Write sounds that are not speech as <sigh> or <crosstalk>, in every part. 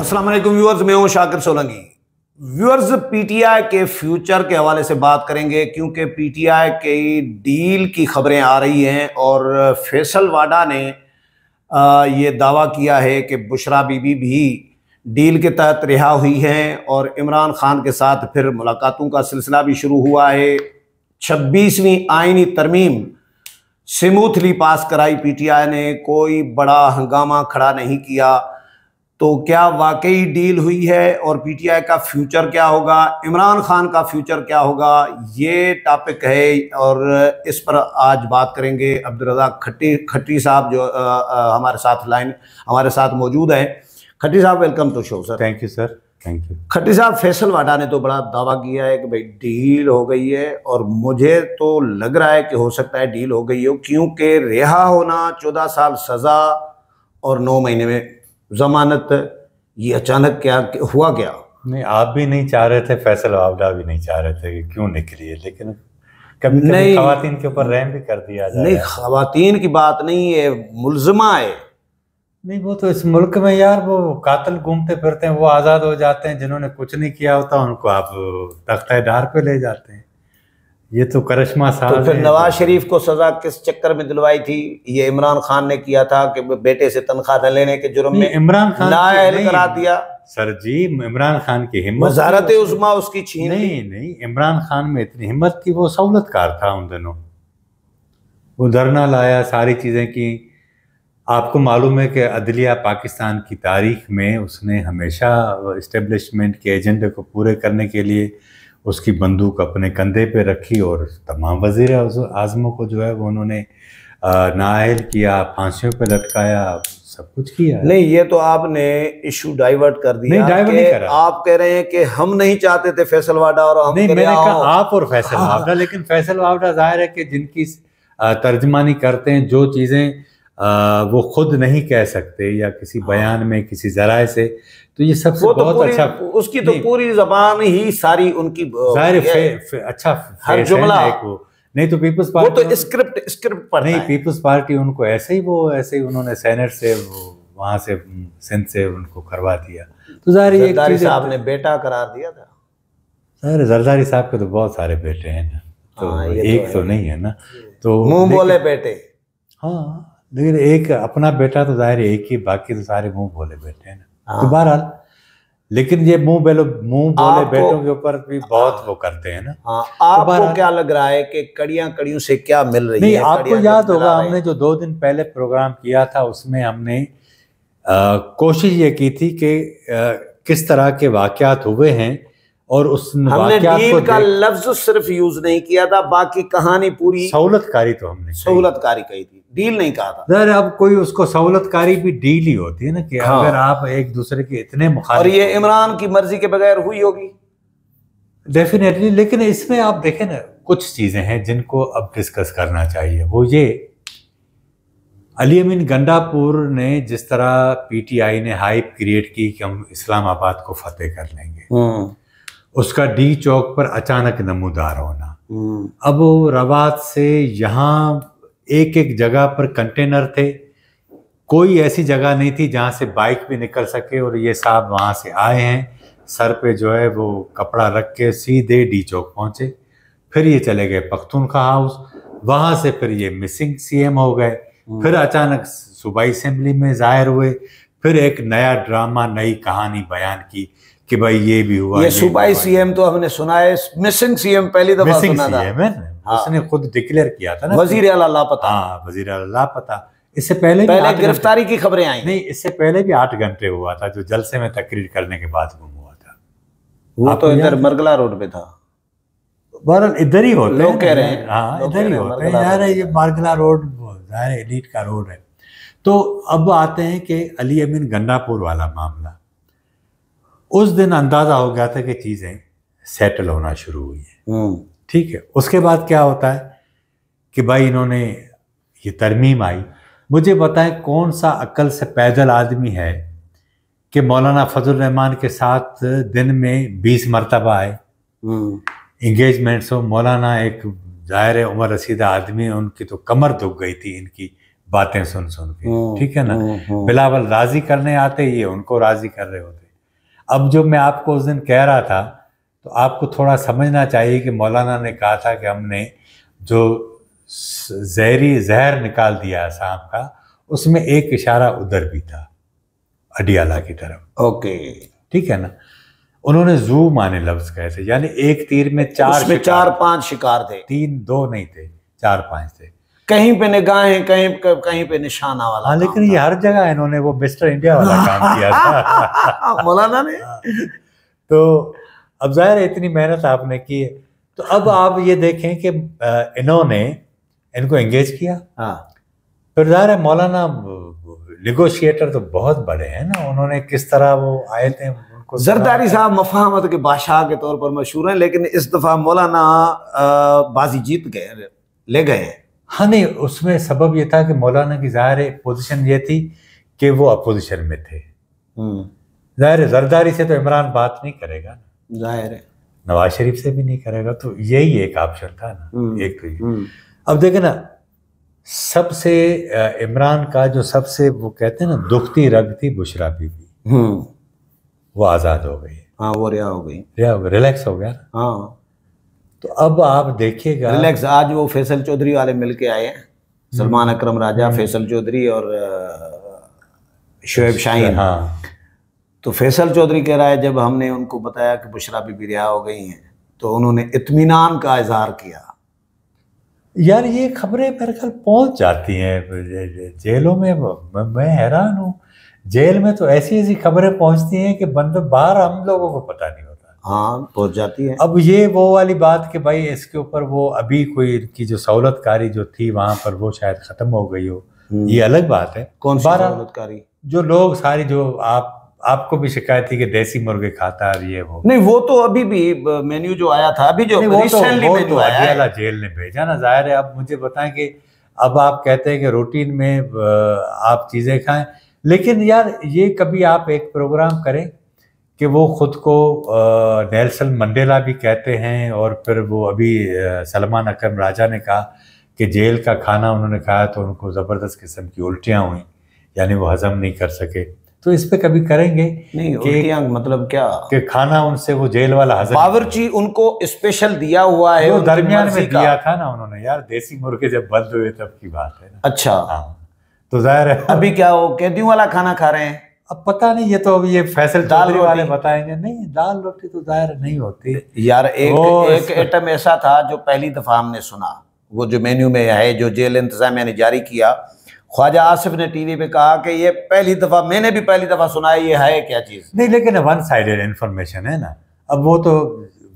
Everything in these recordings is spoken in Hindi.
असलम व्यूअर्स मैं हूँ शाकिर सोलंगी व्यूअर्स पीटीआई के फ्यूचर के हवाले से बात करेंगे क्योंकि पीटीआई की डील की खबरें आ रही हैं और फैसल वाडा ने ये दावा किया है कि बुशरा बीबी भी डील के तहत रिहा हुई हैं और इमरान खान के साथ फिर मुलाकातों का सिलसिला भी शुरू हुआ है छब्बीसवीं आइनी तरमीम स्मूथली पास कराई आई ने कोई बड़ा हंगामा खड़ा नहीं किया तो क्या वाकई डील हुई है और पीटीआई का फ्यूचर क्या होगा इमरान खान का फ्यूचर क्या होगा ये टॉपिक है और इस पर आज बात करेंगे अब्दुलरजा खट्टी खट्टी साहब जो आ, आ, हमारे साथ लाइन हमारे साथ मौजूद हैं खट्टी साहब welcome to show sir thank you sir thank you Khatti साहब फैसल वाडा ने तो बड़ा दावा किया है कि भाई डील हो गई है और मुझे तो लग रहा है कि हो सकता है डील हो गई हो क्योंकि रिहा होना चौदह साल सज़ा और नौ महीने में जमानत ये अचानक क्या हुआ क्या नहीं आप भी नहीं चाह रहे थे फैसल वावडा भी नहीं चाह रहे थे कि क्यों निकली है लेकिन कभी नहीं खातन के ऊपर रहम भी कर दिया जाए नहीं खातन की बात नहीं है मुलजमा है नहीं वो तो इस मुल्क में यार वो कातल घूमते फिरते हैं वो आज़ाद हो जाते हैं जिन्होंने कुछ नहीं किया होता उनको आप दार पे ले जाते हैं ये तो करश्मा साहब तो फिर नवाज शरीफ को सजा किस चक्कर में दिलवाई थी ये इमरान खान ने किया था कि बेटे से तनख्वाह न लेने के जुर्म में इमरान खान नाअहल करा दिया सर जी इमरान खान की हिम्मत वजारत उजमा उसकी छीन नहीं नहीं इमरान खान में इतनी हिम्मत थी वो सहूलत कार था उन दिनों वो धरना लाया सारी चीज़ें की आपको मालूम है कि अदलिया पाकिस्तान की तारीख में उसने हमेशा इस्टेब्लिशमेंट के एजेंडे को पूरे करने के लिए उसकी बंदूक अपने कंधे पे रखी और तमाम वजीर आज़मों को जो है वो उन्होंने नायल किया फांसियों पे लटकाया सब कुछ किया नहीं ये तो आपने इशू डाइवर्ट कर दिया नहीं डाइवर्ट नहीं करा आप कह रहे हैं कि हम नहीं चाहते थे फैसल वाडा और हम नहीं मैंने कहा आप और फैसल वाडा हाँ। लेकिन फैसल वाडा जाहिर है कि जिनकी तर्जमानी करते हैं जो चीज़ें आ, वो खुद नहीं कह सकते या किसी हाँ। बयान में किसी जराए से तो ये सब वो तो बहुत अच्छा उसकी तो पूरी जबान ही सारी उनकी जाहिर फे, फे, अच्छा हर जुमला नहीं तो पीपल्स पार्टी वो तो स्क्रिप्ट स्क्रिप्ट पर नहीं पीपल्स पार्टी उनको ऐसे ही वो ऐसे ही उन्होंने सेनेट से वहां से सिंध से उनको करवा दिया तो जाहिर साहब ने बेटा करार दिया था सर जरदारी साहब के तो बहुत सारे बेटे हैं ना तो हाँ, एक तो, तो नहीं है ना तो मुंह बोले बेटे हाँ लेकिन एक अपना बेटा तो जाहिर एक ही बाकी तो सारे मुंह बोले बैठे हैं ना हाँ। तो बहरहाल लेकिन ये मुंह बेलो मुंह बोले बेटों के ऊपर भी बहुत वो करते हैं ना हाँ, तो आपको क्या लग रहा है कि कड़ियां कड़ियों से क्या मिल रही नहीं, है आपको याद होगा हमने जो दो दिन पहले प्रोग्राम किया था उसमें हमने कोशिश ये की थी कि किस तरह के वाक्यात हुए हैं और उस हमने डील का लफ्ज सिर्फ यूज नहीं किया था बाकी कहानी पूरी सहूलतकारी तो हमने सहूलतकारी कही थी डील नहीं कहा था सर अब कोई उसको सहूलतकारी भी डील ही होती है ना कि हाँ। अगर आप एक दूसरे के इतने और ये इमरान की मर्जी के बगैर हुई होगी डेफिनेटली लेकिन इसमें आप देखें ना कुछ चीज़ें हैं जिनको अब डिस्कस करना चाहिए वो ये अली अमीन गंडापुर ने जिस तरह पीटीआई ने हाइप क्रिएट की कि हम इस्लामाबाद को फतेह कर लेंगे हम्म। उसका डी चौक पर अचानक नमूदार होना हम्म। अब रवात से यहाँ एक एक जगह पर कंटेनर थे कोई ऐसी जगह नहीं थी जहाँ से बाइक भी निकल सके और ये साहब वहाँ से आए हैं सर पे जो है वो कपड़ा रख के सीधे डी चौक पहुँचे फिर ये चले गए पख्तूनखा हाउस वहाँ से फिर ये मिसिंग सीएम हो गए हम्म। फिर अचानक सुबह असम्बली में जाहिर हुए फिर एक नया ड्रामा नई कहानी बयान की कि भाई ये भी हुआ ये सुबह सीएम तो हमने सुना है मिसिंग सीएम पहली दफा सुना था हाँ। उसने खुद डिक्लेयर किया था ना वजीर अला लापता हाँ वजीर अला लापता इससे पहले पहले गिरफ्तारी की खबरें आई नहीं इससे पहले भी आठ घंटे हुआ था जो जलसे में तकरीर करने के बाद गुम हुआ था वो तो इधर मरगला रोड पे था बहरहाल इधर ही होते लोग कह रहे हैं हाँ इधर ही होते हैं यार ये मरगला रोड जाहिर है एलिट का रोड है तो अब आते हैं कि अली अमीन गन्नापुर वाला मामला उस दिन अंदाज़ा हो गया था कि चीज़ें सेटल होना शुरू हुई है हम्म। ठीक है उसके बाद क्या होता है कि भाई इन्होंने ये तरमीम आई मुझे बताएं कौन सा अक्ल से पैदल आदमी है कि मौलाना फजल रहमान के साथ दिन में बीस मरतबा आए इंगेजमेंट्स हम्म। हो मौलाना एक ज़ाहिर उम्र रसीदा आदमी है उनकी तो कमर दुख गई थी इनकी बातें सुन सुन के हम्म, ठीक है ना हम्म, बिलावल राज़ी करने आते ये उनको राज़ी कर रहे होते अब जो मैं आपको उस दिन कह रहा था तो आपको थोड़ा समझना चाहिए कि मौलाना ने कहा था कि हमने जो जहरी जहर निकाल दिया सांप का उसमें एक इशारा उधर भी था अडियाला की तरफ ओके ठीक है ना उन्होंने जू माने लफ्ज कहे थे यानी एक तीर में चार उसमें चार पांच शिकार थे तीन दो नहीं थे चार पांच थे कहीं पे निगाहें कहीं कहीं पे निशाना वाला हाँ लेकिन ये हर जगह इन्होंने वो मिस्टर इंडिया वाला काम किया था <laughs> मौलाना ने हाँ। तो अब ज़ाहिर है इतनी मेहनत आपने की है तो अब <laughs> आप ये देखें कि इन्होंने इनको एंगेज किया हाँ फिर ज़ाहिर है मौलाना निगोशिएटर तो बहुत बड़े हैं ना उन्होंने किस तरह वो आए थे जरदारी साहब मफाहमत के बादशाह के तौर पर मशहूर हैं लेकिन इस दफ़ा मौलाना बाजी जीत गए ले गए हैं हाँ नहीं उसमें सबब यह था कि मौलाना की ज़ाहिर पोजिशन ये थी कि वो अपोजिशन में थे हम्म। ज़ाहिर जरदारी से तो इमरान बात नहीं करेगा ना जाहिर है नवाज शरीफ से भी नहीं करेगा तो यही एक ऑप्शन था ना हम्म, एक तो हम्म। अब देखे ना सबसे इमरान का जो सबसे वो कहते हैं ना दुखती रग थी बुशरा बीबी हम्म। वो आज़ाद हो गई हाँ वो रिहा हो गई रिहा हो गई रिलैक्स हो गया हाँ तो अब आप देखिएगा रिलैक्स आज वो फैसल चौधरी वाले मिल के आए हैं सलमान अकरम राजा फैसल चौधरी और शुएब शाहीन हाँ तो फैसल चौधरी कह रहा है जब हमने उनको बताया कि बुशरा बीबी रिहा हो गई हैं तो उन्होंने इतमान का इजहार किया यार ये खबरें मेरे ख्याल पहुँच जाती हैं जेलों में मैं हैरान हूँ जेल में तो ऐसी ऐसी खबरें पहुँचती हैं कि बंद बाहर हम लोगों को पता नहीं होता हाँ पहुँच जाती है अब ये वो वाली बात कि भाई इसके ऊपर वो अभी कोई इनकी जो सहूलतकारी जो थी वहाँ पर वो शायद ख़त्म हो गई हो हम्म। ये अलग बात है कौन सी सहूलतकारी जो लोग सारी जो आप आपको भी शिकायत थी कि देसी मुर्गे खाता है ये वो नहीं वो तो अभी भी मेन्यू जो आया था अभी जो वो तो, वो तो है जेल ने भेजा ना जाहिर है अब मुझे बताएं कि अब आप कहते हैं कि रूटीन में आप चीज़ें खाएं लेकिन यार ये कभी आप एक प्रोग्राम करें कि वो खुद को नेल्सन मंडेला भी कहते हैं और फिर वो अभी सलमान अकरम राजा ने कहा कि जेल का खाना उन्होंने खाया तो उनको ज़बरदस्त किस्म की उल्टियाँ हुई यानी वो हज़म नहीं कर सके तो इस पे कभी करेंगे नहीं कि, मतलब क्या कि खाना उनसे वो जेल वाला हजर बावरची उनको स्पेशल दिया हुआ है वो दरमियान में दिया था ना उन्होंने यार देसी मुर्गे जब बंद हुए तब की बात है ना अच्छा हाँ, तो जाहिर है अभी क्या वो कैदियों वाला खाना खा रहे हैं अब पता नहीं ये तो अभी ये फैसल दाल वाले बताएंगे नहीं दाल रोटी तो जाहिर नहीं होती यार एक एक आइटम ऐसा था जो पहली दफा हमने सुना वो जो मेन्यू में है जो जेल इंतजामिया ने जारी किया ख्वाजा आसिफ ने टीवी पे कहा कि ये पहली दफ़ा मैंने भी पहली दफ़ा सुना है ये है क्या चीज़ नहीं लेकिन वन साइडेड इन्फॉर्मेशन है ना अब वो तो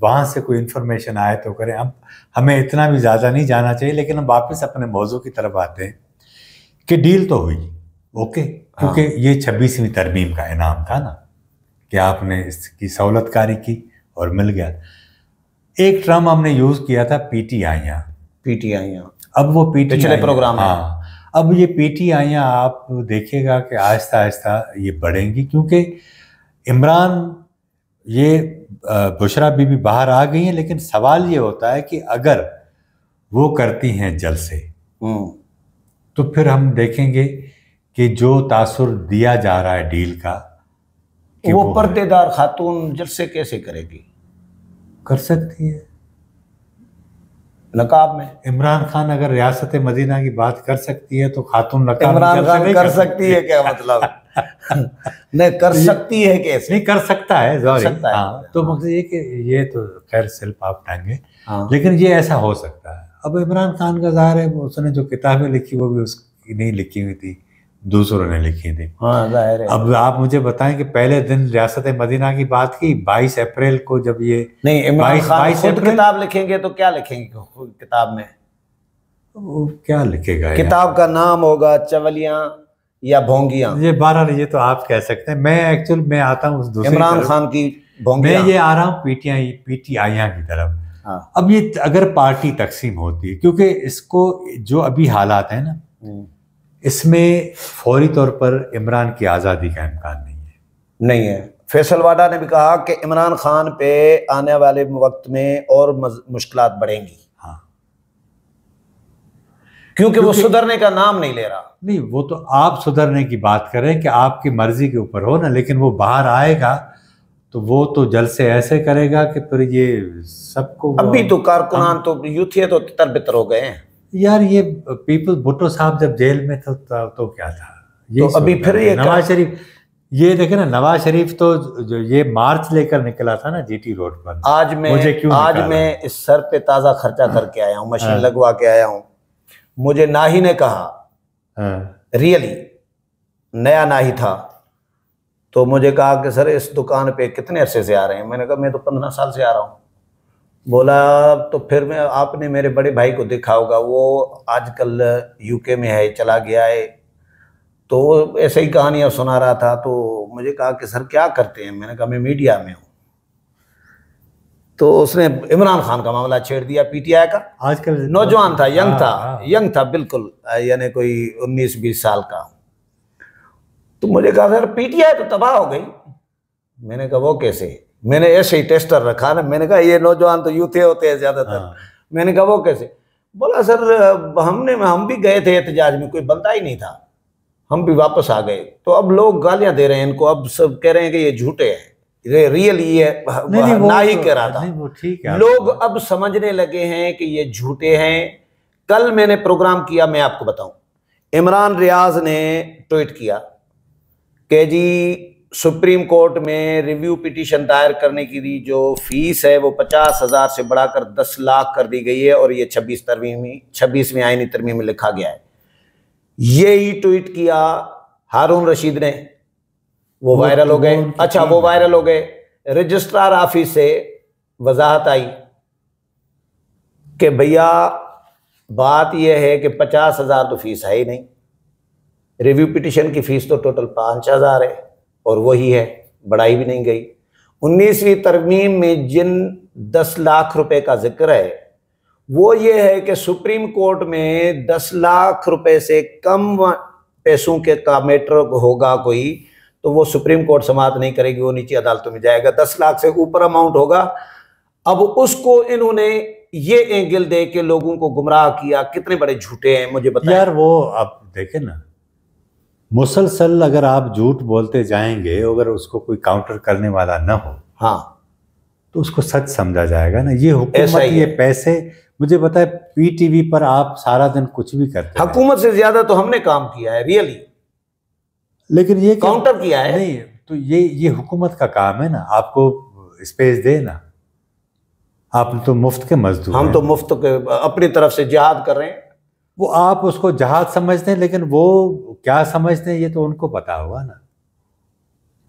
वहां से कोई इन्फॉर्मेशन आए तो करें अब हमें इतना भी ज़्यादा नहीं जाना चाहिए लेकिन हम वापस अपने मौजू की तरफ आते हैं कि डील तो हुई ओके क्योंकि हाँ। ये छब्बीसवीं तरमीम का इनाम था ना कि आपने इसकी सहूलत कारी की और मिल गया एक ट्रम हमने यूज़ किया था पी टी आइयाँ पी टी अब वो पीटी प्रोग्राम हाँ अब ये पीटीआइयाँ आप देखिएगा कि आहिस्ता आहिस्ता ये बढ़ेंगी क्योंकि इमरान ये बुशरा बीबी बाहर आ गई हैं लेकिन सवाल ये होता है कि अगर वो करती हैं जलसे हम्म। तो फिर हम देखेंगे कि जो तासुर दिया जा रहा है डील का वो, वो पर्देदार खातून जलसे कैसे करेगी कर सकती है नकाब में इमरान खान अगर रियासत मदीना की बात कर सकती है तो खातून नकाब इमरान खान कर सकती है क्या मतलब <laughs> नहीं कर सकती है कैसे नहीं कर सकता है सॉरी हाँ, तो मकसद ये कि ये तो खैर सिर्फ आप टांगे हाँ। लेकिन ये ऐसा हो सकता है अब इमरान खान का जाहिर है उसने जो किताबें लिखी वो भी उसकी नहीं लिखी हुई थी दूसरों ने लिखी थी हाँ, अब आप मुझे बताएं कि पहले दिन रियासत मदीना की बात की 22 अप्रैल को जब ये नहीं बाईस खान किताब लिखेंगे तो क्या लिखेंगे किताब में वो क्या लिखेगा किताब का नाम होगा चवलिया या भोंगिया ये बारह ये तो आप कह सकते हैं मैं एक्चुअल मैं आता हूँ इमरान खान की मैं ये आ रहा हूँ पीटीआई पीटीआईया की तरफ हाँ। अब ये अगर पार्टी तकसीम होती है क्योंकि इसको जो अभी हालात है ना हम्म। इसमें फौरी तौर पर इमरान की आज़ादी का इम्कान नहीं है नहीं है फैसलवाडा ने भी कहा कि इमरान खान पे आने वाले वक्त में और मुश्किल बढ़ेंगी हाँ क्योंकि वो सुधरने का नाम नहीं ले रहा नहीं वो तो आप सुधरने की बात करें कि आपकी मर्जी के ऊपर हो ना लेकिन वो बाहर आएगा तो वो तो जल से ऐसे करेगा कि फिर ये सबको अभी तो कारकुनान तो यूथियत तो तितर बितर हो गए हैं यार ये पीपल भुट्टो साहब जब जेल में था तो, तो क्या था ये तो अभी फिर ये नवाज शरीफ ये देखे ना नवाज शरीफ तो जो ये मार्च लेकर निकला था ना जीटी रोड पर आज मैं मुझे क्यों आज मैं इस सर पे ताज़ा खर्चा हाँ। करके आया हूँ मशीन हाँ। लगवा के आया हूँ मुझे नाही ने कहा रियली हाँ। नया नाही था तो मुझे कहा कि सर इस दुकान पे कितने अरसे से आ रहे हैं मैंने कहा मैं तो पंद्रह साल से आ रहा हूँ बोला तो फिर मैं आपने मेरे बड़े भाई को देखा होगा वो आजकल यूके में है चला गया है तो ऐसे ही कहानियाँ सुना रहा था तो मुझे कहा कि सर क्या करते हैं मैंने कहा मैं मीडिया में हूँ तो उसने इमरान खान का मामला छेड़ दिया पीटीआई का आजकल नौजवान था यंग आ, हाँ, था आ, हाँ। यंग था बिल्कुल यानी कोई उन्नीस बीस साल का तो मुझे कहा सर पीटीआई तो तबाह हो गई मैंने कहा वो कैसे मैंने ऐसे ही टेस्टर रखा ना मैंने कहा ये नौजवान तो यूथे होते हैं ज़्यादातर हाँ। मैंने कहा वो कैसे बोला सर हमने हम भी गए थे एहतजाज में कोई बनता ही नहीं था हम भी वापस आ गए तो अब लोग गालियां दे रहे हैं इनको अब सब कह रहे हैं कि ये झूठे हैं ये रियल ये नहीं, नहीं, ना ही तो कह रहा था नहीं, वो ठीक है लोग अब समझने लगे हैं कि ये झूठे हैं कल मैंने प्रोग्राम किया मैं आपको बताऊं इमरान रियाज ने ट्वीट किया कि जी सुप्रीम कोर्ट में रिव्यू पिटीशन दायर करने की जो फीस है वो पचास हज़ार से बढ़ाकर दस लाख कर दी गई है और ये छब्बीस तरवीमी छब्बीसवीं आयनी तरवी में लिखा गया है ये ही ट्वीट किया हारून रशीद ने वो वायरल हो गए अच्छा वो वायरल हो गए रजिस्ट्रार ऑफिस से वजाहत आई कि भैया बात यह है कि पचास हज़ार तो फीस है ही नहीं रिव्यू पिटीशन की फीस तो टोटल पांच हज़ार है और वही है बढ़ाई भी नहीं गई उन्नीसवीं तरमीम में जिन दस लाख रुपए का जिक्र है वो ये है कि सुप्रीम कोर्ट में दस लाख रुपए से कम पैसों के का मेटर होगा कोई तो वो सुप्रीम कोर्ट समाप्त नहीं करेगी वो नीचे अदालतों में जाएगा दस लाख से ऊपर अमाउंट होगा अब उसको इन्होंने ये एंगल दे के लोगों को गुमराह किया कितने बड़े झूठे हैं मुझे बताया यार वो आप देखे ना मुसलसल अगर आप झूठ बोलते जाएंगे अगर उसको कोई काउंटर करने वाला ना हो हाँ तो उसको सच समझा जाएगा ना ये हुकूमत ये पैसे मुझे बताए पीटीवी पर आप सारा दिन कुछ भी करते हुकूमत से ज्यादा तो हमने काम किया है रियली लेकिन ये काउंटर किया है नहीं तो ये ये हुकूमत का काम है ना आपको स्पेस दे ना आप तो मुफ्त के मजदूर हम तो मुफ्त के अपनी तरफ से जिहाद कर रहे हैं वो आप उसको जहाज समझते हैं लेकिन वो क्या समझते हैं ये तो उनको पता होगा ना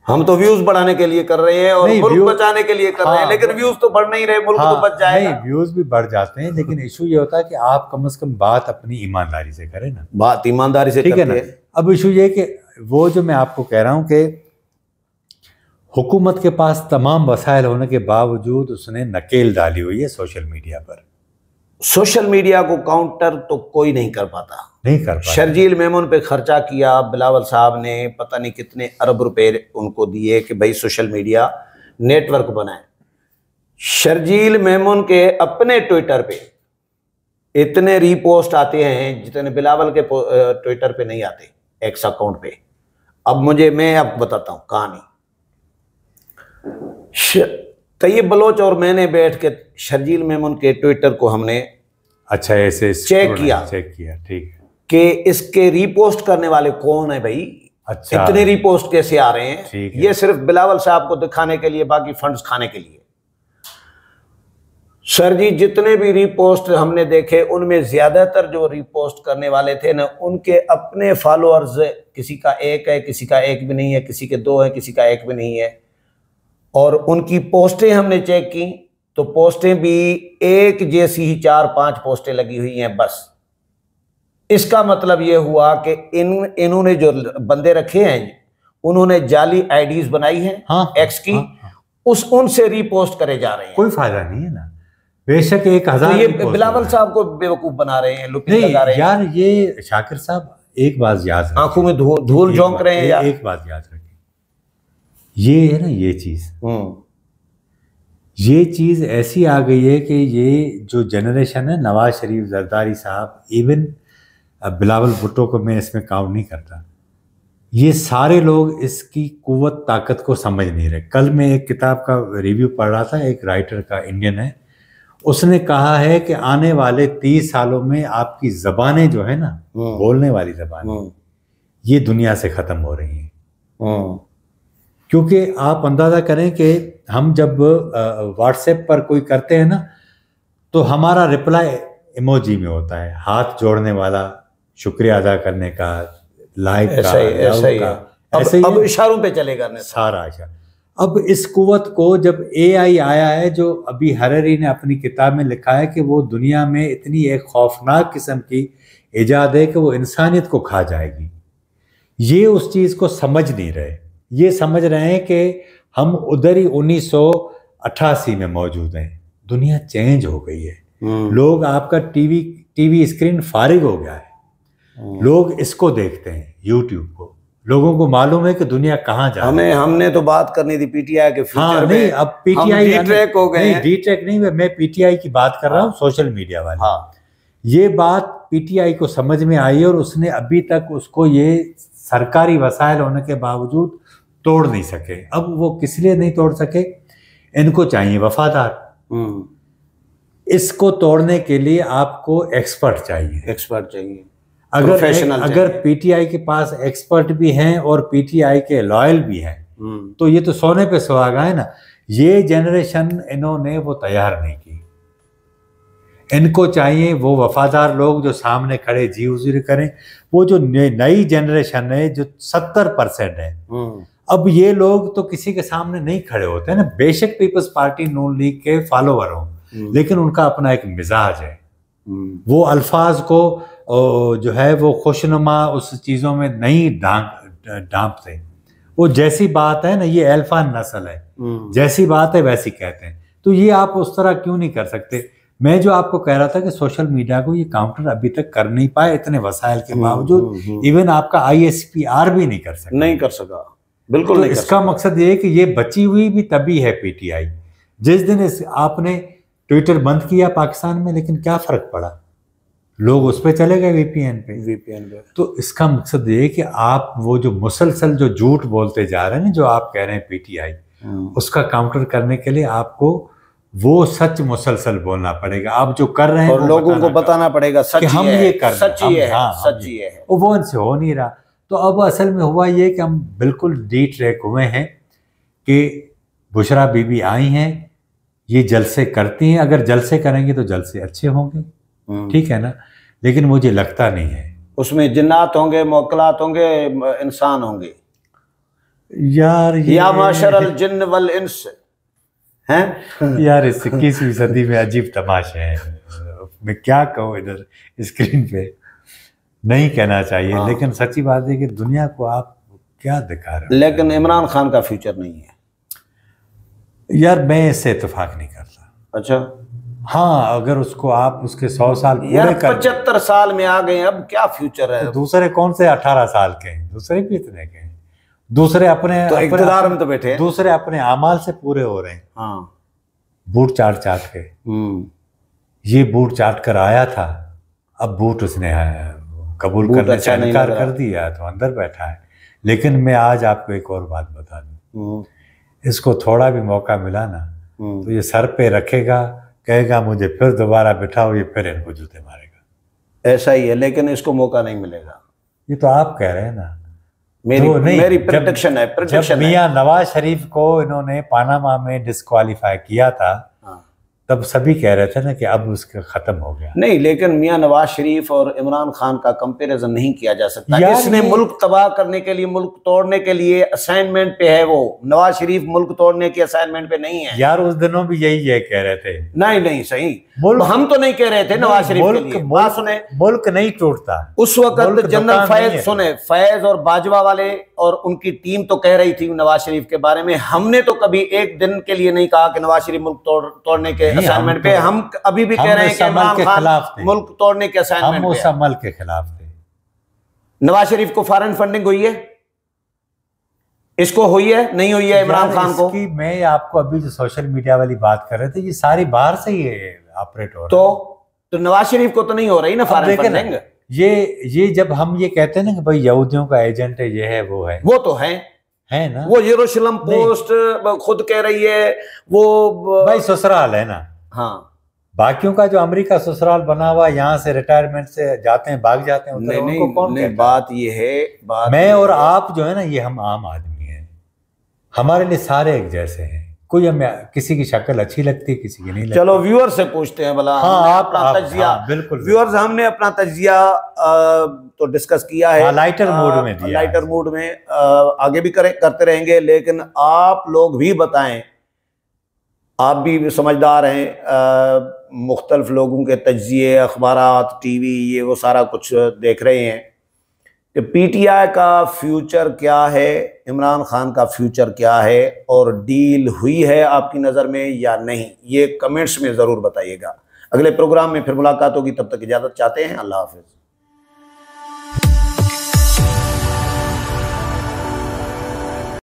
हम तो व्यूज बढ़ाने के लिए कर रहे हैं और मुल्क बचाने के लिए कर हाँ, रहे हैं हाँ, लेकिन व्यूज तो बढ़ नहीं रहे मुल्क तो हाँ, तो बच जाएगा नहीं व्यूज भी बढ़ जाते हैं लेकिन इशू ये होता है कि आप कम से कम बात अपनी ईमानदारी से करें ना बात ईमानदारी से ठीक है ना अब इशू ये कि वो जो मैं आपको कह रहा हूँ कि हुकूमत के पास तमाम वसायल होने के बावजूद उसने नकेल डाली हुई है सोशल मीडिया पर सोशल मीडिया को काउंटर तो कोई नहीं कर पाता नहीं कर पाता शर्जील मेमन पे खर्चा किया बिलावल साहब ने पता नहीं कितने अरब रुपए उनको दिए कि भाई सोशल मीडिया नेटवर्क बनाए शर्जील मेमन के अपने ट्विटर पे इतने रीपोस्ट आते हैं जितने बिलावल के ट्विटर पे नहीं आते एक्स अकाउंट पे अब मुझे मैं अब बताता हूं कहानी तैयब तो बलोच और मैंने बैठ के शर्जील मेमन के ट्विटर को हमने अच्छा ऐसे चेक किया चेक किया ठीक कि इसके रिपोस्ट करने वाले कौन है भाई अच्छा इतने रिपोस्ट कैसे आ रहे हैं ये सिर्फ बिलावल साहब को दिखाने के लिए बाकी फंड्स खाने के लिए सर जी जितने भी रिपोस्ट हमने देखे उनमें ज्यादातर जो रिपोस्ट करने वाले थे ना उनके अपने फॉलोअर्स किसी का एक है किसी का एक भी नहीं है किसी के दो है किसी का एक भी नहीं है और उनकी पोस्टें हमने चेक की तो पोस्टें भी एक जैसी ही चार पांच पोस्टें लगी हुई हैं बस इसका मतलब यह हुआ कि इन इन्होंने जो बंदे रखे हैं उन्होंने जाली आईडीज बनाई हैं हाँ, एक्स की हाँ, हाँ। उस उनसे रिपोस्ट करे जा रहे हैं कोई फायदा नहीं है ना बेशक एक तो हजार तो ये बिलावल साहब को बेवकूफ बना रहे हैं लुपी लगा रहे हैं यार ये शाकिर साहब एक बात याद आंखों में धूल झोंक रहे हैं एक बात याद रखें ये है ना ये चीज़ हम्म। ये चीज़ ऐसी आ गई है कि ये जो जनरेशन है नवाज शरीफ जरदारी साहब इवन बिलावल भुट्टो को मैं इसमें काउंट नहीं करता ये सारे लोग इसकी कुवत ताकत को समझ नहीं रहे कल मैं एक किताब का रिव्यू पढ़ रहा था एक राइटर का इंडियन है उसने कहा है कि आने वाले तीस सालों में आपकी जबानें जो है ना हम्म। बोलने वाली जबान हम्म। ये दुनिया से ख़त्म हो रही है क्योंकि आप अंदाज़ा करें कि हम जब व्हाट्सएप पर कोई करते हैं ना तो हमारा रिप्लाई इमोजी में होता है हाथ जोड़ने वाला शुक्रिया अदा करने का लाइक ऐसा ही, ऐसा ही का, ऐसे ही अब इशारों पे चलेगा सारा इशारा अब इस कुवत को जब एआई आया है जो अभी हररी ने अपनी किताब में लिखा है कि वो दुनिया में इतनी एक खौफनाक किस्म की ईजाद है कि वो इंसानियत को खा जाएगी ये उस चीज़ को समझ नहीं रहे ये समझ रहे हैं कि हम उधर ही उन्नीस में मौजूद हैं दुनिया चेंज हो गई है हम्म। लोग आपका टीवी टीवी स्क्रीन फारिग हो गया है हम्म। लोग इसको देखते हैं यूट्यूब को लोगों को मालूम है कि दुनिया कहाँ जा हमें हमने तो बात करनी थी पीटीआई के हाँ नहीं अब पीटीआई ट्रैक हो गए नहीं ट्रैक नहीं मैं पीटीआई की बात कर रहा हूँ हाँ। सोशल मीडिया वाले हाँ ये बात पीटीआई को समझ में आई और उसने अभी तक उसको ये सरकारी वसायल होने के बावजूद तोड़ नहीं सके अब वो किस लिए नहीं तोड़ सके इनको चाहिए वफादार हम्म। इसको तोड़ने के लिए आपको एक्सपर्ट चाहिए एक्सपर्ट चाहिए अगर अगर पीटीआई के पास एक्सपर्ट भी हैं और पीटीआई के लॉयल भी हैं हम्म। तो ये तो सोने पे सुहागा है ना ये जनरेशन इन्होंने वो तैयार नहीं की इनको चाहिए वो वफादार लोग जो सामने खड़े जी उजी करें वो जो नई जनरेशन है जो सत्तर परसेंट है हम्म। अब ये लोग तो किसी के सामने नहीं खड़े होते हैं ना बेशक पीपल्स पार्टी नून लीग के फॉलोवर हों हम्म। लेकिन उनका अपना एक मिजाज है हम्म। वो अल्फाज को जो है वो खुशनुमा उस चीज़ों में नहीं डांपते वो जैसी बात है ना ये अल्फा नस्ल है हम्म। जैसी बात है वैसी कहते हैं तो ये आप उस तरह क्यों नहीं कर सकते मैं जो आपको कह रहा था कि सोशल मीडिया को ये काउंटर अभी तक कर नहीं पाए इतने वसायल के बावजूद इवन आपका आई भी नहीं कर सका नहीं कर सका बिल्कुल तो नहीं इसका मकसद ये है कि ये बची हुई भी तभी है पीटीआई जिस दिन इस आपने ट्विटर बंद किया पाकिस्तान में लेकिन क्या फर्क पड़ा लोग उस पर चले गए वीपीएन पे वीपीएन पे तो इसका मकसद ये है कि आप वो जो मुसलसल जो झूठ बोलते जा रहे हैं जो आप कह रहे हैं पीटीआई हम्म। उसका काउंटर करने के लिए आपको वो सच मुसलसल बोलना पड़ेगा आप जो कर रहे हैं और लोगों को बताना पड़ेगा सच हम ये कर सच हाँ, सच ये है वो इनसे हो नहीं रहा तो अब असल में हुआ ये कि हम बिल्कुल डी ट्रैक हुए हैं कि बुशरा बीबी आई हैं ये जलसे करती हैं अगर जलसे करेंगे तो जलसे अच्छे होंगे हम्म। ठीक है ना लेकिन मुझे लगता नहीं है उसमें जिन्नात होंगे मोकलात होंगे इंसान होंगे यार ये... या माशरल जिन्न वल इंस हैं यार इस इक्कीसवीं सदी में अजीब तमाशे हैं मैं क्या कहूँ इधर स्क्रीन पे नहीं कहना चाहिए हाँ। लेकिन सच्ची बात है कि दुनिया को आप क्या दिखा रहे हैं लेकिन इमरान खान का फ्यूचर नहीं है यार मैं इससे इतफाक नहीं करता अच्छा हाँ अगर उसको आप उसके सौ साल पूरे कर पचहत्तर साल में आ गए अब क्या फ्यूचर है तो दूसरे कौन से अठारह साल के हैं दूसरे भी इतने के हैं दूसरे अपने तो अपने में तो बैठे दूसरे अपने अमाल से पूरे हो रहे हैं हाँ बूट चाट चाट के हम्म। ये बूट चाट कर आया था अब बूट उसने कबूल करने अच्छा से इनकार कर दिया तो अंदर बैठा है लेकिन मैं आज आपको एक और बात बता दूँ हम्म। इसको थोड़ा भी मौका मिला ना हम्म। तो ये सर पे रखेगा कहेगा मुझे फिर दोबारा बिठाओ ये फिर इनको जूते मारेगा ऐसा ही है लेकिन इसको मौका नहीं मिलेगा ये तो आप कह रहे हैं ना मेरी तो नहीं, मेरी प्रोटेक्शन है प्रोटेक्शन मियाँ नवाज शरीफ को इन्होंने पानामा में डिस्कालीफाई किया था तब सभी कह रहे थे ना कि अब उसका ख़त्म हो गया नहीं लेकिन मियाँ नवाज शरीफ और इमरान खान का कंपेरिजन नहीं किया जा सकता इसने मुल्क तबाह करने के लिए मुल्क तोड़ने के लिए असाइनमेंट पे है वो नवाज शरीफ मुल्क तोड़ने के असाइनमेंट पे नहीं है यार उस दिनों भी यही ये कह रहे थे नहीं नहीं सही हम तो नहीं कह रहे थे नवाज शरीफ हाँ, सुने मुल्क नहीं टूटता उस वक्त जनरल फैज सुने फैज और बाजवा वाले और उनकी टीम तो कह रही थी नवाज शरीफ के बारे में हमने तो कभी एक दिन के लिए नहीं कहा कि नवाज शरीफ मुल्क तोड़ने के असाइनमेंट पे तो- हम अभी भी कह रहे हैं कि इमरान खान मुल्क तोड़ने के असाइनमेंट उस के खिलाफ थे नवाज शरीफ को फॉरन फंडिंग हुई है इसको हुई है नहीं हुई है इमरान खान को मैं आपको अभी जो सोशल मीडिया वाली बात कर रहे थे ये सारी बाहर से ही ऑपरेट हो तो तो नवाज शरीफ को तो नहीं हो रही ना फॉरन फंडिंग ये ये जब हम ये कहते हैं ना कि भाई यहूदियों का एजेंट है ये है वो है वो तो है है ना वो यरूशलेम पोस्ट खुद कह रही है वो भाई ससुराल है ना हाँ बाकियों का जो अमेरिका ससुराल बना हुआ यहाँ से रिटायरमेंट से जाते हैं भाग जाते हैं नहीं, नहीं, कौन नहीं, बात ये है बात मैं और है। आप जो है ना ये हम आम आदमी हैं हमारे लिए सारे एक जैसे हैं कोई हमें किसी की शक्ल अच्छी लगती है किसी की नहीं चलो व्यूअर से पूछते हैं भला हाँ आप अपना तजिया हाँ, बिल्कुल व्यूअर्स हमने अपना तजिया तो डिस्कस किया है लाइटर हाँ, मूड में लाइटर मूड में आगे भी करते रहेंगे लेकिन आप लोग भी बताएं आप भी समझदार हैं मुख्तलफ लोगों के तजिए अखबार टी वी ये वो सारा कुछ देख रहे हैं कि पी टी आई का फ्यूचर क्या है इमरान खान का फ्यूचर क्या है और डील हुई है आपकी नज़र में या नहीं ये कमेंट्स में ज़रूर बताइएगा अगले प्रोग्राम में फिर मुलाकात होगी तब तक इजाज़त चाहते हैं अल्लाह हाफिज़